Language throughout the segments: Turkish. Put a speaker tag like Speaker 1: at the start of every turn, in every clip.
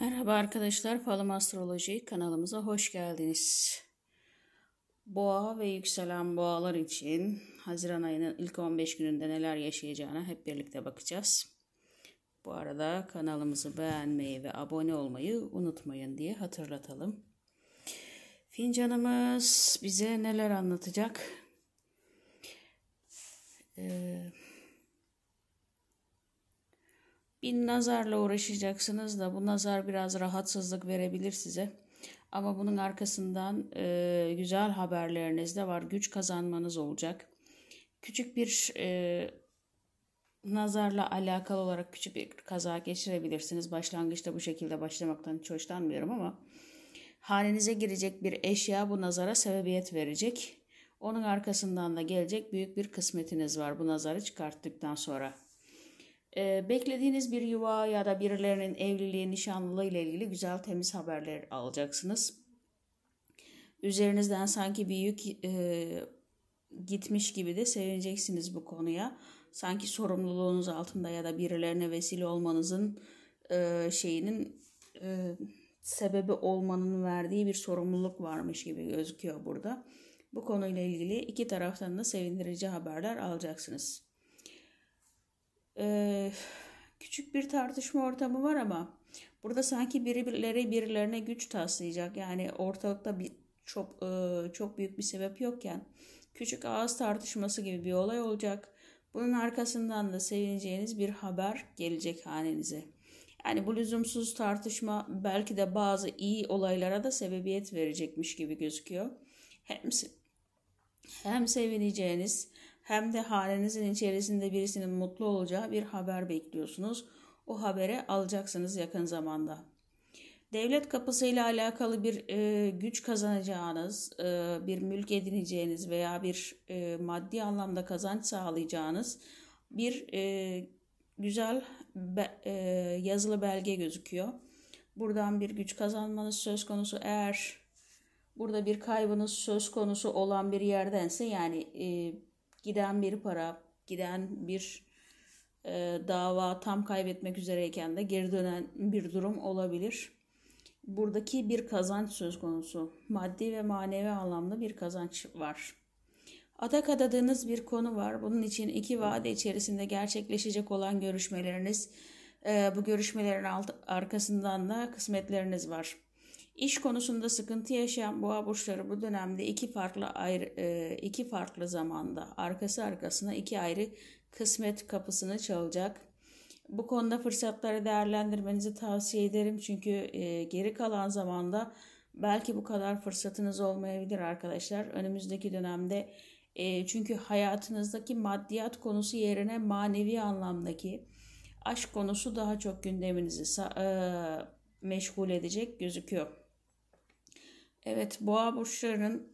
Speaker 1: Merhaba arkadaşlar, Falım Astroloji kanalımıza hoş geldiniz. Boğa ve yükselen boğalar için Haziran ayının ilk 15 gününde neler yaşayacağına hep birlikte bakacağız. Bu arada kanalımızı beğenmeyi ve abone olmayı unutmayın diye hatırlatalım. Fincanımız bize neler anlatacak? Ee, bir nazarla uğraşacaksınız da bu nazar biraz rahatsızlık verebilir size. Ama bunun arkasından e, güzel haberleriniz de var. Güç kazanmanız olacak. Küçük bir e, nazarla alakalı olarak küçük bir kaza geçirebilirsiniz. Başlangıçta bu şekilde başlamaktan hiç hoşlanmıyorum ama halinize girecek bir eşya bu nazara sebebiyet verecek. Onun arkasından da gelecek büyük bir kısmetiniz var bu nazarı çıkarttıktan sonra e, beklediğiniz bir yuva ya da birilerinin evliliği, nişanlılığı ile ilgili güzel temiz haberler alacaksınız. Üzerinizden sanki bir yük e, gitmiş gibi de sevineceksiniz bu konuya. Sanki sorumluluğunuz altında ya da birilerine vesile olmanızın e, şeyinin e, sebebi olmanın verdiği bir sorumluluk varmış gibi gözüküyor burada. Bu konuyla ilgili iki taraftan da sevindirici haberler alacaksınız e, küçük bir tartışma ortamı var ama burada sanki birileri birilerine güç taslayacak. Yani ortalıkta bir çok e, çok büyük bir sebep yokken küçük ağız tartışması gibi bir olay olacak. Bunun arkasından da sevineceğiniz bir haber gelecek hanenize. Yani bu lüzumsuz tartışma belki de bazı iyi olaylara da sebebiyet verecekmiş gibi gözüküyor. Hem hem sevineceğiniz hem de halenizin içerisinde birisinin mutlu olacağı bir haber bekliyorsunuz. O habere alacaksınız yakın zamanda. Devlet kapısıyla alakalı bir e, güç kazanacağınız, e, bir mülk edineceğiniz veya bir e, maddi anlamda kazanç sağlayacağınız bir e, güzel be, e, yazılı belge gözüküyor. Buradan bir güç kazanmanız söz konusu eğer burada bir kaybınız söz konusu olan bir yerdense yani e, giden bir para, giden bir e, dava tam kaybetmek üzereyken de geri dönen bir durum olabilir. Buradaki bir kazanç söz konusu. Maddi ve manevi anlamda bir kazanç var. Atak adadığınız bir konu var. Bunun için iki vade içerisinde gerçekleşecek olan görüşmeleriniz, e, bu görüşmelerin alt, arkasından da kısmetleriniz var. İş konusunda sıkıntı yaşayan boğa burçları bu dönemde iki farklı ayrı, e, iki farklı zamanda arkası arkasına iki ayrı kısmet kapısını çalacak. Bu konuda fırsatları değerlendirmenizi tavsiye ederim çünkü e, geri kalan zamanda belki bu kadar fırsatınız olmayabilir arkadaşlar. Önümüzdeki dönemde e, çünkü hayatınızdaki maddiyat konusu yerine manevi anlamdaki aşk konusu daha çok gündeminizi meşgul edecek gözüküyor. Evet boğa burçlarının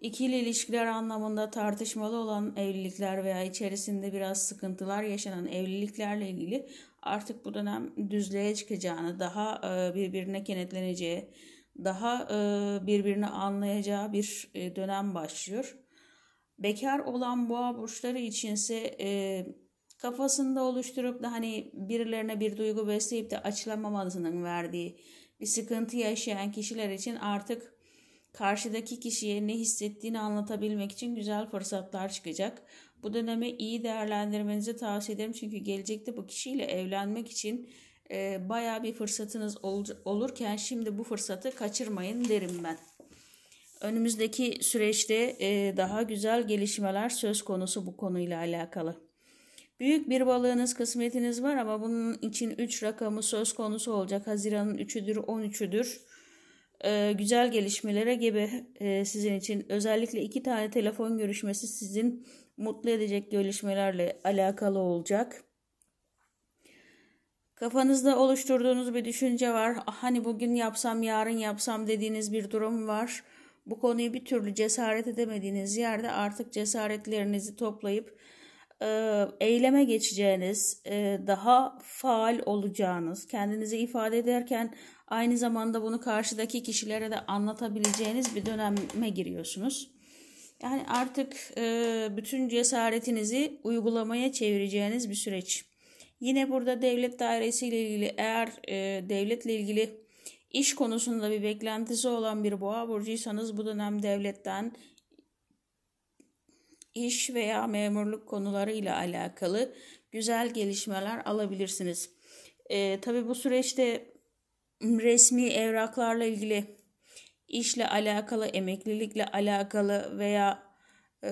Speaker 1: ikili ilişkiler anlamında tartışmalı olan evlilikler veya içerisinde biraz sıkıntılar yaşanan evliliklerle ilgili artık bu dönem düzlüğe çıkacağını, daha e, birbirine kenetleneceği, daha e, birbirini anlayacağı bir e, dönem başlıyor. Bekar olan boğa burçları içinse kafasında oluşturup da hani birilerine bir duygu besleyip de açılamamasının verdiği bir sıkıntı yaşayan kişiler için artık karşıdaki kişiye ne hissettiğini anlatabilmek için güzel fırsatlar çıkacak. Bu dönemi iyi değerlendirmenizi tavsiye ederim çünkü gelecekte bu kişiyle evlenmek için e, baya bir fırsatınız ol, olurken şimdi bu fırsatı kaçırmayın derim ben. Önümüzdeki süreçte e, daha güzel gelişmeler söz konusu bu konuyla alakalı. Büyük bir balığınız kısmetiniz var ama bunun için 3 rakamı söz konusu olacak. Haziran'ın 3'üdür, 13'üdür. Ee, güzel gelişmelere gibi e, sizin için. Özellikle iki tane telefon görüşmesi sizin mutlu edecek gelişmelerle alakalı olacak. Kafanızda oluşturduğunuz bir düşünce var. Ah, hani bugün yapsam, yarın yapsam dediğiniz bir durum var. Bu konuyu bir türlü cesaret edemediğiniz yerde artık cesaretlerinizi toplayıp e, eyleme geçeceğiniz, e, daha faal olacağınız, kendinizi ifade ederken aynı zamanda bunu karşıdaki kişilere de anlatabileceğiniz bir döneme giriyorsunuz. Yani artık e, bütün cesaretinizi uygulamaya çevireceğiniz bir süreç. Yine burada devlet dairesiyle ilgili eğer e, devletle ilgili iş konusunda bir beklentisi olan bir boğa burcuysanız bu dönem devletten iş veya memurluk konularıyla alakalı güzel gelişmeler alabilirsiniz. E, tabii bu süreçte resmi evraklarla ilgili, işle alakalı, emeklilikle alakalı veya e,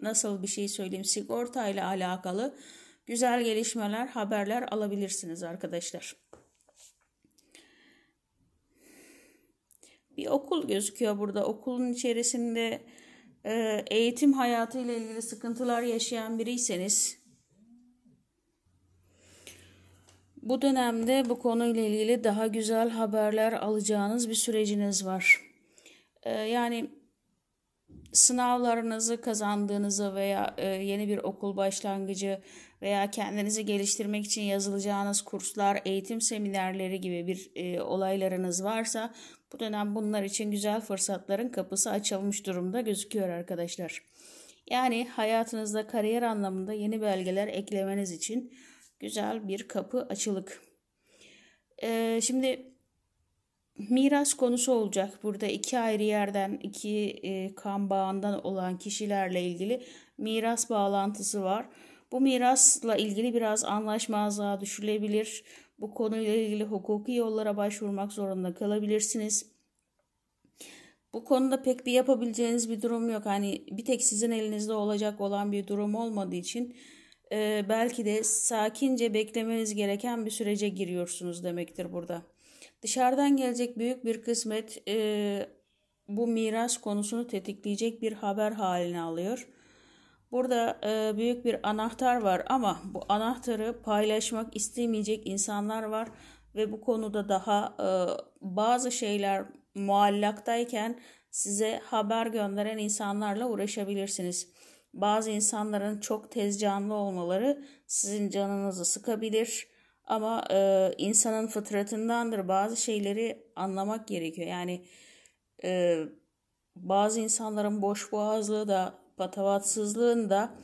Speaker 1: nasıl bir şey söyleyeyim sigorta ile alakalı güzel gelişmeler, haberler alabilirsiniz arkadaşlar. Bir okul gözüküyor burada. Okulun içerisinde ee, eğitim hayatı ile ilgili sıkıntılar yaşayan biriyseniz bu dönemde bu konuyla ilgili daha güzel haberler alacağınız bir süreciniz var. Ee, yani sınavlarınızı kazandığınızı veya e, yeni bir okul başlangıcı veya kendinizi geliştirmek için yazılacağınız kurslar, eğitim seminerleri gibi bir e, olaylarınız varsa bu dönem bunlar için güzel fırsatların kapısı açılmış durumda gözüküyor arkadaşlar. Yani hayatınızda kariyer anlamında yeni belgeler eklemeniz için güzel bir kapı açılık. Ee, şimdi miras konusu olacak. Burada iki ayrı yerden, iki e, kan bağından olan kişilerle ilgili miras bağlantısı var. Bu mirasla ilgili biraz anlaşmazlığa düşülebilir. Bu konuyla ilgili hukuki yollara başvurmak zorunda kalabilirsiniz. Bu konuda pek bir yapabileceğiniz bir durum yok. Hani bir tek sizin elinizde olacak olan bir durum olmadığı için e, belki de sakince beklemeniz gereken bir sürece giriyorsunuz demektir burada. Dışarıdan gelecek büyük bir kısmet e, bu miras konusunu tetikleyecek bir haber haline alıyor. Burada e, büyük bir anahtar var ama bu anahtarı paylaşmak istemeyecek insanlar var ve bu konuda daha e, bazı şeyler muallaktayken size haber gönderen insanlarla uğraşabilirsiniz. Bazı insanların çok tez canlı olmaları sizin canınızı sıkabilir ama e, insanın fıtratındandır bazı şeyleri anlamak gerekiyor. Yani e, bazı insanların boş boğazlığı da patavatsızlığın da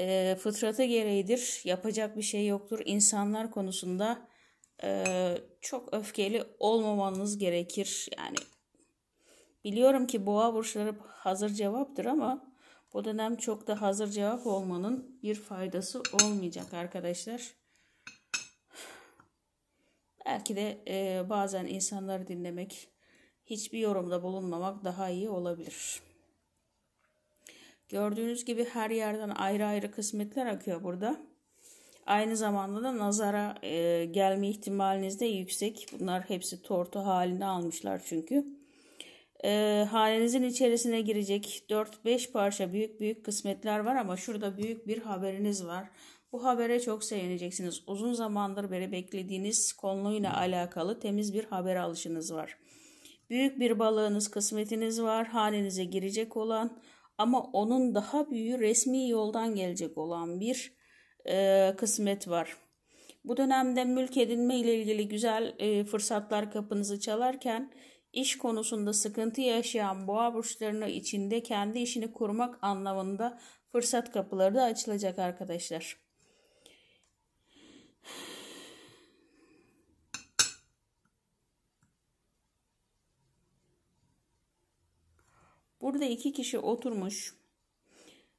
Speaker 1: e, fıtratı gereğidir. Yapacak bir şey yoktur. İnsanlar konusunda e, çok öfkeli olmamanız gerekir. Yani biliyorum ki boğa burçları hazır cevaptır ama bu dönem çok da hazır cevap olmanın bir faydası olmayacak arkadaşlar. Belki de e, bazen insanları dinlemek, hiçbir yorumda bulunmamak daha iyi olabilir. Gördüğünüz gibi her yerden ayrı ayrı kısmetler akıyor burada. Aynı zamanda da nazara e, gelme ihtimaliniz de yüksek. Bunlar hepsi tortu halinde almışlar çünkü. E, hanenizin içerisine girecek 4-5 parça büyük büyük kısmetler var ama şurada büyük bir haberiniz var. Bu habere çok sevineceksiniz. Uzun zamandır beri beklediğiniz konuyla alakalı temiz bir haber alışınız var. Büyük bir balığınız, kısmetiniz var. Hanenize girecek olan ama onun daha büyüğü resmi yoldan gelecek olan bir e, kısmet var. Bu dönemde mülk edinme ile ilgili güzel e, fırsatlar kapınızı çalarken iş konusunda sıkıntı yaşayan boğa burçlarını içinde kendi işini kurmak anlamında fırsat kapıları da açılacak arkadaşlar. Burada iki kişi oturmuş.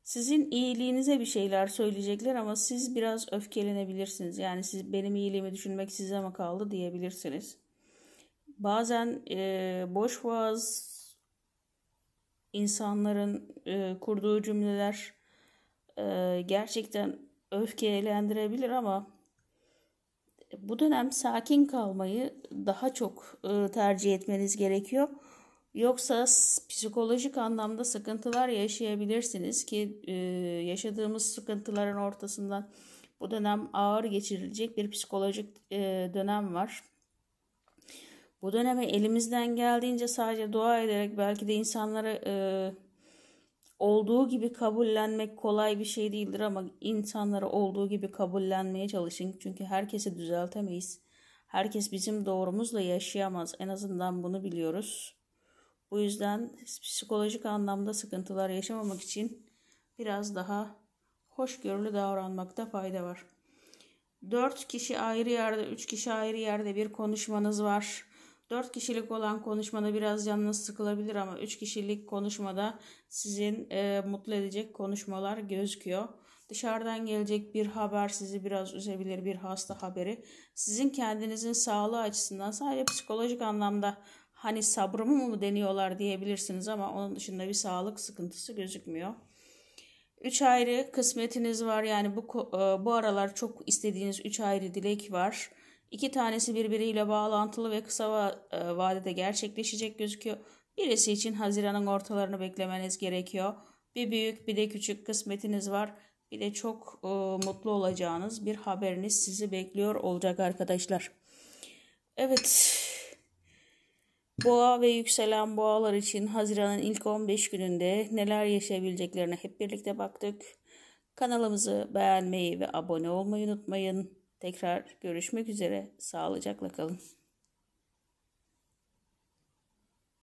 Speaker 1: Sizin iyiliğinize bir şeyler söyleyecekler ama siz biraz öfkelenebilirsiniz. Yani siz benim iyiliğimi düşünmek size mi kaldı diyebilirsiniz. Bazen e, boş vaaz insanların e, kurduğu cümleler e, gerçekten öfkelendirebilir ama bu dönem sakin kalmayı daha çok e, tercih etmeniz gerekiyor. Yoksa psikolojik anlamda sıkıntılar yaşayabilirsiniz ki e, yaşadığımız sıkıntıların ortasından bu dönem ağır geçirilecek bir psikolojik e, dönem var. Bu döneme elimizden geldiğince sadece dua ederek belki de insanlara e, olduğu gibi kabullenmek kolay bir şey değildir ama insanlara olduğu gibi kabullenmeye çalışın. Çünkü herkesi düzeltemeyiz. Herkes bizim doğrumuzla yaşayamaz. En azından bunu biliyoruz. Bu yüzden psikolojik anlamda sıkıntılar yaşamamak için biraz daha hoşgörülü davranmakta fayda var. Dört kişi ayrı yerde, üç kişi ayrı yerde bir konuşmanız var. Dört kişilik olan konuşmada biraz canınız sıkılabilir ama üç kişilik konuşmada sizin e, mutlu edecek konuşmalar gözüküyor. Dışarıdan gelecek bir haber sizi biraz üzebilir, bir hasta haberi. Sizin kendinizin sağlığı açısından sadece psikolojik anlamda hani sabrımı mı deniyorlar diyebilirsiniz ama onun dışında bir sağlık sıkıntısı gözükmüyor. Üç ayrı kısmetiniz var yani bu e, bu aralar çok istediğiniz üç ayrı dilek var. İki tanesi birbiriyle bağlantılı ve kısa e, vadede gerçekleşecek gözüküyor. Birisi için Haziran'ın ortalarını beklemeniz gerekiyor. Bir büyük bir de küçük kısmetiniz var. Bir de çok e, mutlu olacağınız bir haberiniz sizi bekliyor olacak arkadaşlar. Evet Boğa ve yükselen boğalar için Haziran'ın ilk 15 gününde neler yaşayabileceklerine hep birlikte baktık. Kanalımızı beğenmeyi ve abone olmayı unutmayın. Tekrar görüşmek üzere. Sağlıcakla kalın.